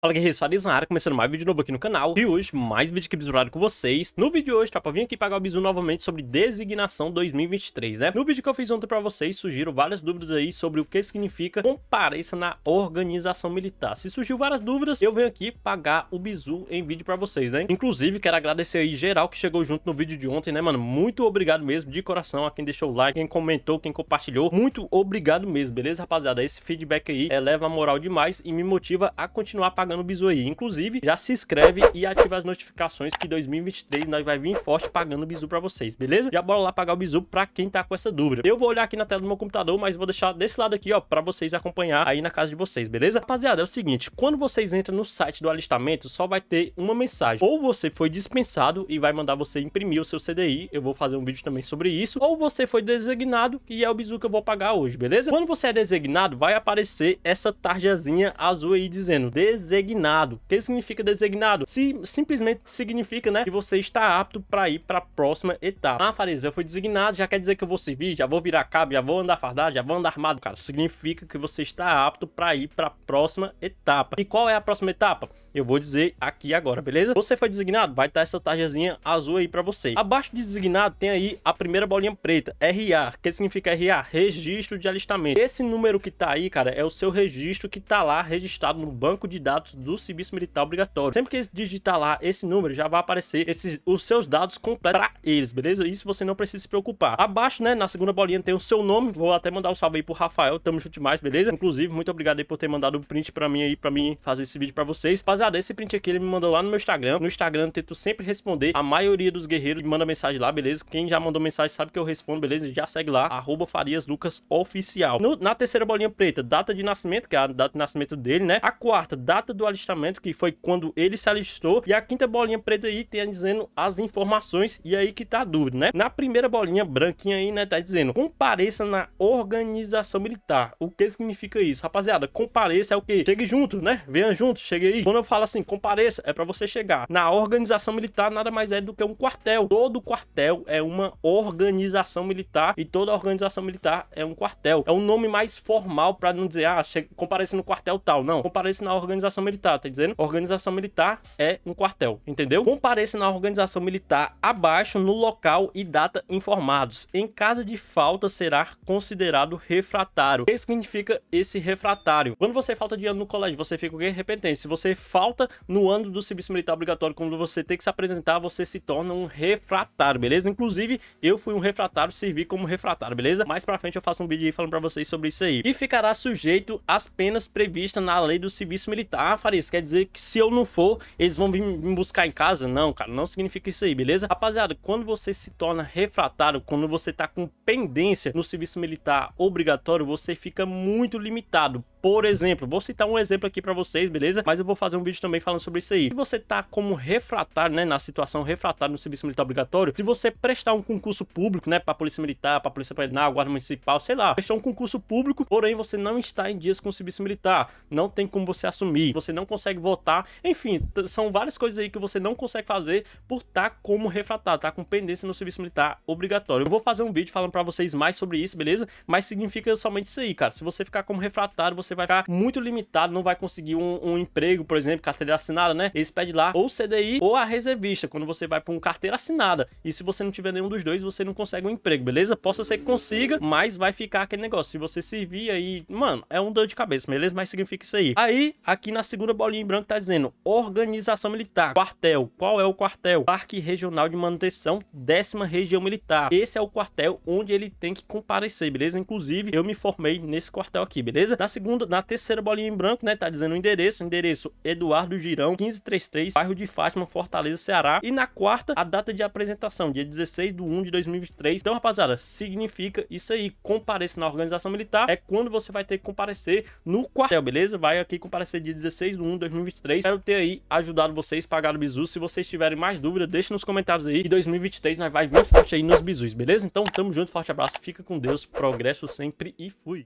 Fala guerreiros, Farias na área, começando mais vídeo novo aqui no canal E hoje, mais vídeo que Bizurado com vocês No vídeo de hoje, tropa, tá? vim aqui pagar o bizu novamente sobre designação 2023, né? No vídeo que eu fiz ontem pra vocês, surgiram várias dúvidas aí sobre o que significa compareça na organização militar Se surgiu várias dúvidas, eu venho aqui pagar o bizu em vídeo pra vocês, né? Inclusive, quero agradecer aí geral que chegou junto no vídeo de ontem, né, mano? Muito obrigado mesmo, de coração, a quem deixou o like, quem comentou, quem compartilhou Muito obrigado mesmo, beleza, rapaziada? Esse feedback aí eleva a moral demais e me motiva a continuar pagando pagando bizu aí. Inclusive, já se inscreve e ativa as notificações que 2023 nós vai vir forte pagando bisu bizu pra vocês, beleza? Já bora lá pagar o bizu pra quem tá com essa dúvida. Eu vou olhar aqui na tela do meu computador, mas vou deixar desse lado aqui, ó, pra vocês acompanhar aí na casa de vocês, beleza? Rapaziada, é o seguinte, quando vocês entram no site do alistamento, só vai ter uma mensagem. Ou você foi dispensado e vai mandar você imprimir o seu CDI, eu vou fazer um vídeo também sobre isso, ou você foi designado e é o bizu que eu vou pagar hoje, beleza? Quando você é designado, vai aparecer essa tarjazinha azul aí dizendo designado designado. O que significa designado? Se simplesmente significa, né, que você está apto para ir para a próxima etapa. Ah, fariseu, eu fui designado, já quer dizer que eu vou servir, já vou virar cabo, já vou andar fardado, já vou andar armado, cara. Significa que você está apto para ir para a próxima etapa. E qual é a próxima etapa? eu vou dizer aqui agora, beleza? Você foi designado, vai estar essa tarjazinha azul aí para você. Abaixo de designado tem aí a primeira bolinha preta, RA, que significa RA, registro de alistamento. Esse número que tá aí, cara, é o seu registro que tá lá registrado no banco de dados do serviço militar obrigatório. Sempre que digitar lá esse número, já vai aparecer esses, os seus dados completos para eles, beleza? Isso você não precisa se preocupar. Abaixo, né, na segunda bolinha tem o seu nome, vou até mandar um salve aí pro Rafael, tamo junto demais, beleza? Inclusive, muito obrigado aí por ter mandado o um print para mim aí, para mim fazer esse vídeo para vocês. Rapaziada, esse print aqui ele me mandou lá no meu Instagram. No Instagram eu tento sempre responder a maioria dos guerreiros que manda mensagem lá, beleza? Quem já mandou mensagem sabe que eu respondo, beleza? Já segue lá, arroba fariaslucasoficial. No, na terceira bolinha preta, data de nascimento, que é a data de nascimento dele, né? A quarta, data do alistamento, que foi quando ele se alistou. E a quinta bolinha preta aí tem tá dizendo as informações e aí que tá a dúvida, né? Na primeira bolinha branquinha aí, né, tá dizendo compareça na organização militar. O que significa isso? Rapaziada, compareça é o que? Chegue junto, né? Venha junto, chegue aí. Quando eu fala assim, compareça, é para você chegar. Na organização militar nada mais é do que um quartel. Todo quartel é uma organização militar e toda organização militar é um quartel. É um nome mais formal para não dizer, ah, compareça no quartel tal. Não, compareça na organização militar, tá dizendo? Organização militar é um quartel, entendeu? Compareça na organização militar abaixo no local e data informados. Em caso de falta será considerado refratário. O que significa esse refratário? Quando você falta de ano no colégio, você fica o quê? Repetente. Se você falta falta no ano do serviço militar obrigatório, quando você tem que se apresentar, você se torna um refratário, beleza? Inclusive, eu fui um refratário, servi como refratário, beleza? Mais pra frente eu faço um vídeo aí falando pra vocês sobre isso aí. E ficará sujeito às penas previstas na lei do serviço militar, ah, Farias. Quer dizer que se eu não for, eles vão vir me buscar em casa? Não, cara, não significa isso aí, beleza? Rapaziada, quando você se torna refratário, quando você tá com pendência no serviço militar obrigatório, você fica muito limitado por exemplo. Vou citar um exemplo aqui para vocês, beleza? Mas eu vou fazer um vídeo também falando sobre isso aí. Se você tá como refratário, né, na situação refratário no serviço militar obrigatório, se você prestar um concurso público, né, para polícia militar, para polícia penal, guarda municipal, sei lá, prestar um concurso público, porém você não está em dias com o serviço militar, não tem como você assumir, você não consegue votar, enfim, são várias coisas aí que você não consegue fazer por estar tá como refratário, tá com pendência no serviço militar obrigatório. Eu vou fazer um vídeo falando para vocês mais sobre isso, beleza? Mas significa somente isso aí, cara. Se você ficar como refratário, você você vai ficar muito limitado, não vai conseguir um, um emprego, por exemplo, carteira assinada, né? Eles pedem lá ou CDI ou a reservista, quando você vai para um carteira assinada. E se você não tiver nenhum dos dois, você não consegue um emprego, beleza? Possa ser que consiga, mas vai ficar aquele negócio. Se você servir aí, mano, é um dor de cabeça, beleza? Mas significa isso aí. Aí, aqui na segunda bolinha em branco tá dizendo organização militar, quartel. Qual é o quartel? Parque Regional de Manutenção, décima região militar. Esse é o quartel onde ele tem que comparecer, beleza? Inclusive, eu me formei nesse quartel aqui, beleza? Na segunda segunda, na terceira bolinha em branco, né? Tá dizendo o endereço, o endereço Eduardo Girão, 1533, bairro de Fátima, Fortaleza, Ceará. E na quarta, a data de apresentação, dia 16 de 1 de 2023. Então, rapaziada, significa isso aí. Compareça na organização militar é quando você vai ter que comparecer no quartel, beleza? Vai aqui comparecer dia 16 de 1 de 2023. Espero ter aí ajudado vocês, pagado o bizu. Se vocês tiverem mais dúvida, deixe nos comentários aí. E 2023 nós vai vir forte aí nos bizus, beleza? Então, tamo junto, forte abraço, fica com Deus, progresso sempre e fui!